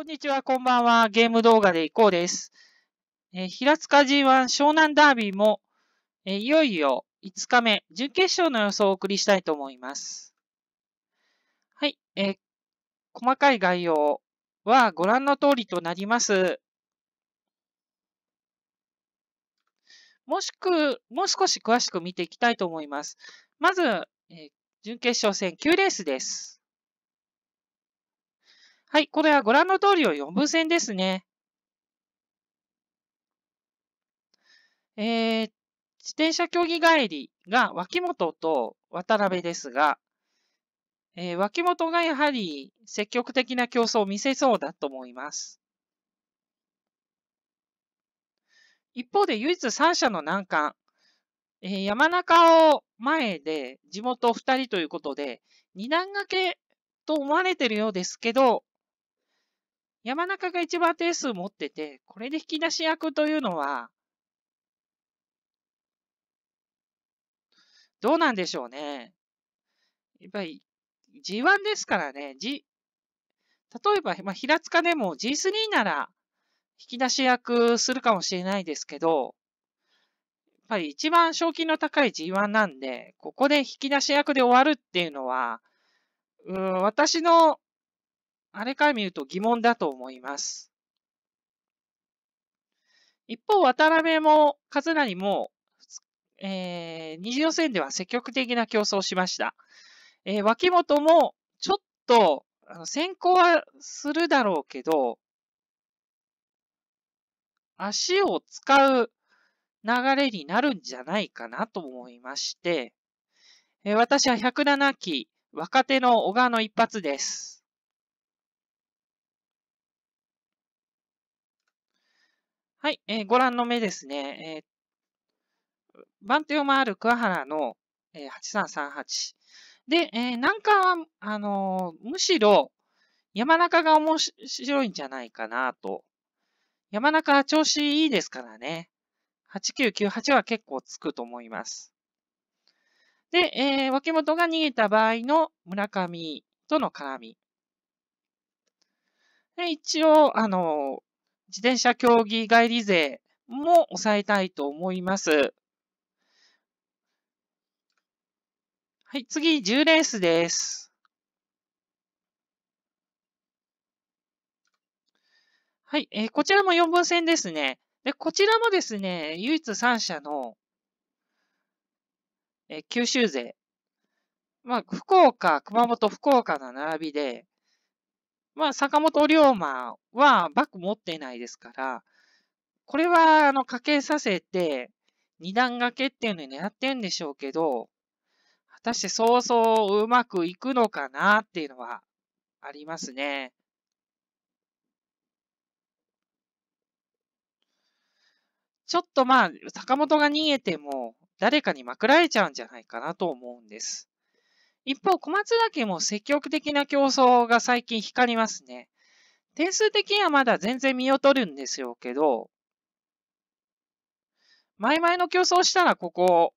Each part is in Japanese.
こんにちは、こんばんは。ゲーム動画でいこうです。えー、平塚 G1 湘南ダービーも、えー、いよいよ5日目、準決勝の予想をお送りしたいと思います。はい、えー、細かい概要はご覧の通りとなります。もしく、もう少し詳しく見ていきたいと思います。まず、え準決勝戦9レースです。はい、これはご覧の通りを4分線ですね。えー、自転車競技帰りが脇本と渡辺ですが、えー、脇本がやはり積極的な競争を見せそうだと思います。一方で唯一3社の難関、えー、山中を前で地元2人ということで、二段掛けと思われているようですけど、山中が一番定数持ってて、これで引き出し役というのは、どうなんでしょうね。やっぱり G1 ですからね。G、例えば、まあ、平塚でも G3 なら引き出し役するかもしれないですけど、やっぱり一番賞金の高い G1 なんで、ここで引き出し役で終わるっていうのは、うん、私のあれから見ると疑問だと思います。一方、渡辺も勝成も、えー、二次予選では積極的な競争をしました。えー、脇本もちょっと先行はするだろうけど、足を使う流れになるんじゃないかなと思いまして、えー、私は107期若手の小川の一発です。はい、えー、ご覧の目ですね。えー、番手を回る桑原の、えー、8338。で、えー、難関は、あのー、むしろ、山中が面白いんじゃないかなと。山中は調子いいですからね。8998は結構つくと思います。で、えー、脇本が逃げた場合の村上との絡み。で一応、あの自転車競技外理税も抑えたいと思います。はい、次、10レースです。はい、えー、こちらも4分線ですね。で、こちらもですね、唯一3社の、えー、九州勢。まあ、福岡、熊本、福岡の並びで、まあ、坂本龍馬はバッ持ってないですから、これは、あの、かけさせて、二段掛けっていうのを狙ってんでしょうけど、果たしてそうそううまくいくのかなっていうのはありますね。ちょっとまあ、坂本が逃げても、誰かにまくられちゃうんじゃないかなと思うんです。一方、小松崎も積極的な競争が最近光りますね。点数的にはまだ全然見劣るんですよけど、前々の競争したらここ、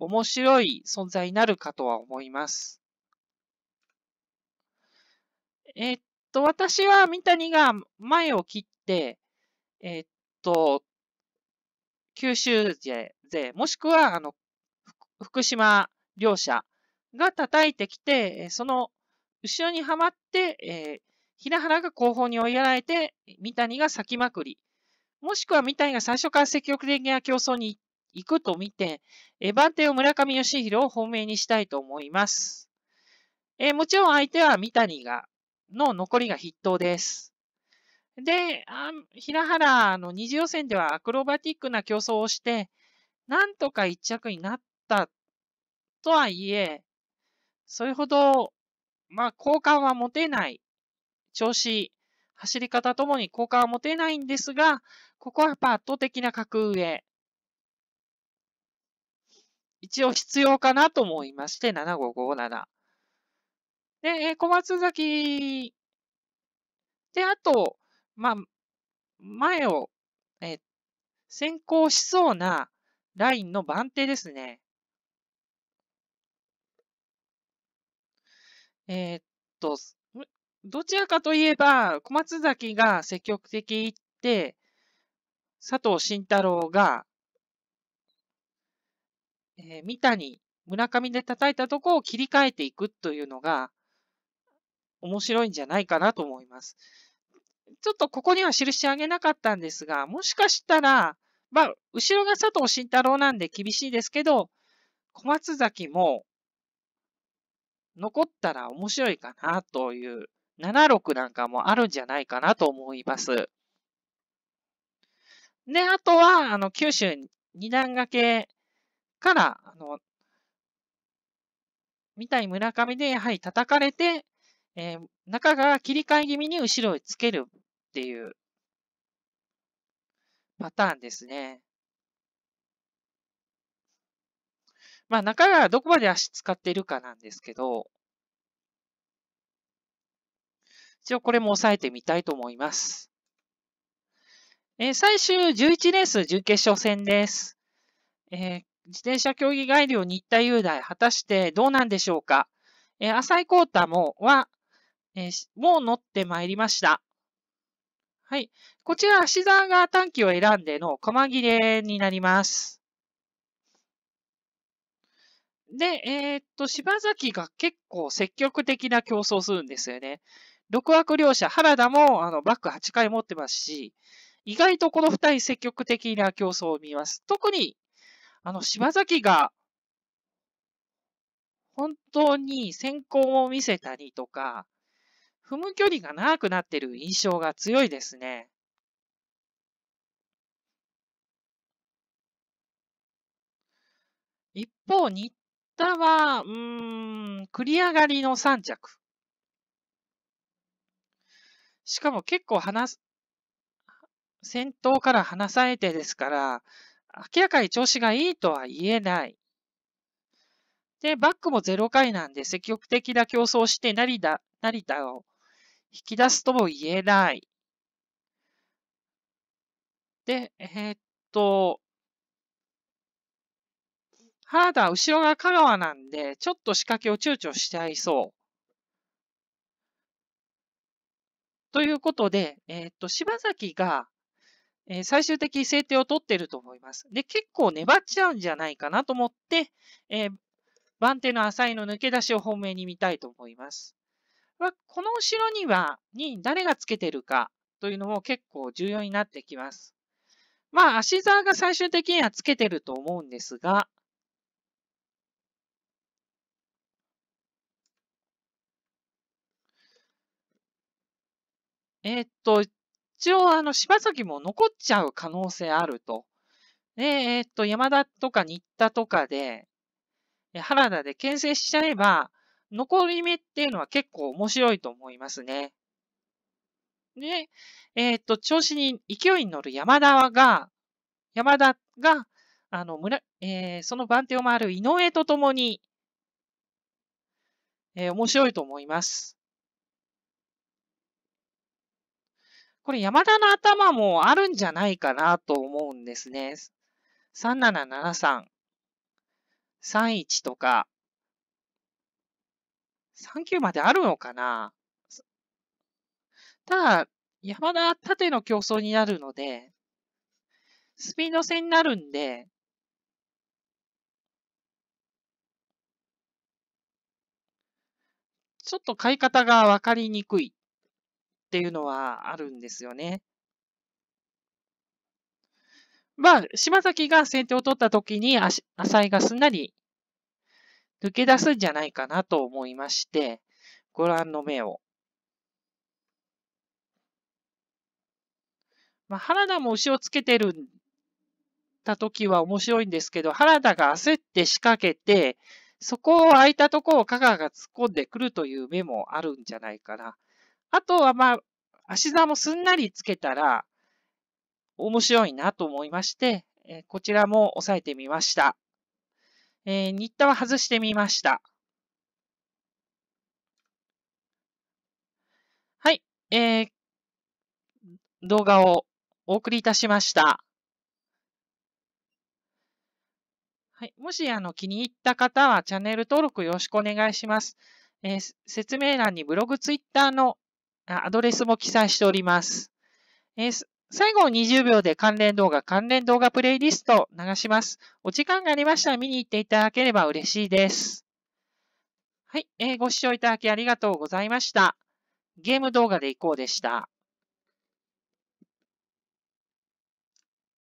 面白い存在になるかとは思います。えっと、私は三谷が前を切って、えっと、九州勢、もしくは、あの、福島両者が叩いてきて、その後ろにはまって、えー、平原が後方に追いやられて、三谷が先まくり。もしくは三谷が最初から積極的な競争に行くと見て、え番手を村上義弘を本命にしたいと思います。えー、もちろん相手は三谷が、の残りが筆頭です。で、あ平原の二次予選ではアクロバティックな競争をして、なんとか一着になったとはいえ、それほど、まあ、好感は持てない。調子、走り方ともに好感は持てないんですが、ここはやっぱ圧倒的な格上。一応必要かなと思いまして、7557。で、え小松崎、で、あと、まあ、前を、え、先行しそうなラインの番手ですね。えー、っと、どちらかといえば、小松崎が積極的行って、佐藤慎太郎が、えー、三谷、村上で叩いたとこを切り替えていくというのが、面白いんじゃないかなと思います。ちょっとここには記してあげなかったんですが、もしかしたら、まあ、後ろが佐藤慎太郎なんで厳しいですけど、小松崎も残ったら面白いかなという、76なんかもあるんじゃないかなと思います。で、あとは、あの、九州二段掛けから、あの、みたい村上でやはり叩かれて、えー、中川切り替え気味に後ろへつけるっていうパターンですね。まあ、中川どこまで足使っているかなんですけど、一応これも押さえてみたいと思います。えー、最終11レース準決勝戦です。えー、自転車競技概要日田雄大、果たしてどうなんでしょうか。えー、浅井幸太も、は、えー、もう乗ってまいりました。はい。こちら、足沢が短期を選んでの、駒切れになります。で、えー、っと、柴崎が結構積極的な競争するんですよね。六枠両者、原田もあのバック8回持ってますし、意外とこの2人積極的な競争を見ます。特に、あの、柴崎が、本当に先行を見せたりとか、踏む距離が長くなってる印象が強いですね。一方、新たは、うーん、繰り上がりの3着。しかも結構離す、先頭から離されてですから、明らかに調子がいいとは言えない。で、バックも0回なんで積極的な競争して成田、成田を引き出すとも言えない。で、えー、っと、原田は後ろが香川なんで、ちょっと仕掛けを躊躇しちゃいそう。ということで、えっ、と、柴崎が、えー、最終的制定を取ってると思います。で、結構粘っちゃうんじゃないかなと思って、えー、番手の浅井の抜け出しを本命に見たいと思います。まあ、この後ろには、に誰がつけてるかというのも結構重要になってきます。まあ、足沢が最終的にはつけてると思うんですが、えっと、一応、あの、柴崎も残っちゃう可能性あると。で、えっと、山田とか新田とかで、原田で牽制しちゃえば、残り目っていうのは結構面白いと思いますね。で、えっ、と、調子に、勢いに乗る山田が、山田が、あの、村、えー、その番手を回る井上と共に、えー、面白いと思います。これ山田の頭もあるんじゃないかなと思うんですね。3773、31とか、39まであるのかなただ、山田縦の競争になるので、スピード戦になるんで、ちょっと買い方がわかりにくい。っていうのはあるんですよね。まあ、島崎が先手を取った時に、浅井がすんなり抜け出すんじゃないかなと思いまして、ご覧の目を。まあ、原田も牛をつけてるた時は面白いんですけど、原田が焦って仕掛けて、そこを空いたところを香川が突っ込んでくるという目もあるんじゃないかな。あとはまあ、足座もすんなりつけたら、面白いなと思いまして、えこちらも押さえてみました。えー、ッタは外してみました。はい、えー、動画をお送りいたしました。はい、もしあの気に入った方はチャンネル登録よろしくお願いします。えー、説明欄にブログ、ツイッターのアドレスも記載しております。えー、最後20秒で関連動画、関連動画プレイリスト流します。お時間がありましたら見に行っていただければ嬉しいです。はい、えー、ご視聴いただきありがとうございました。ゲーム動画でいこうでした。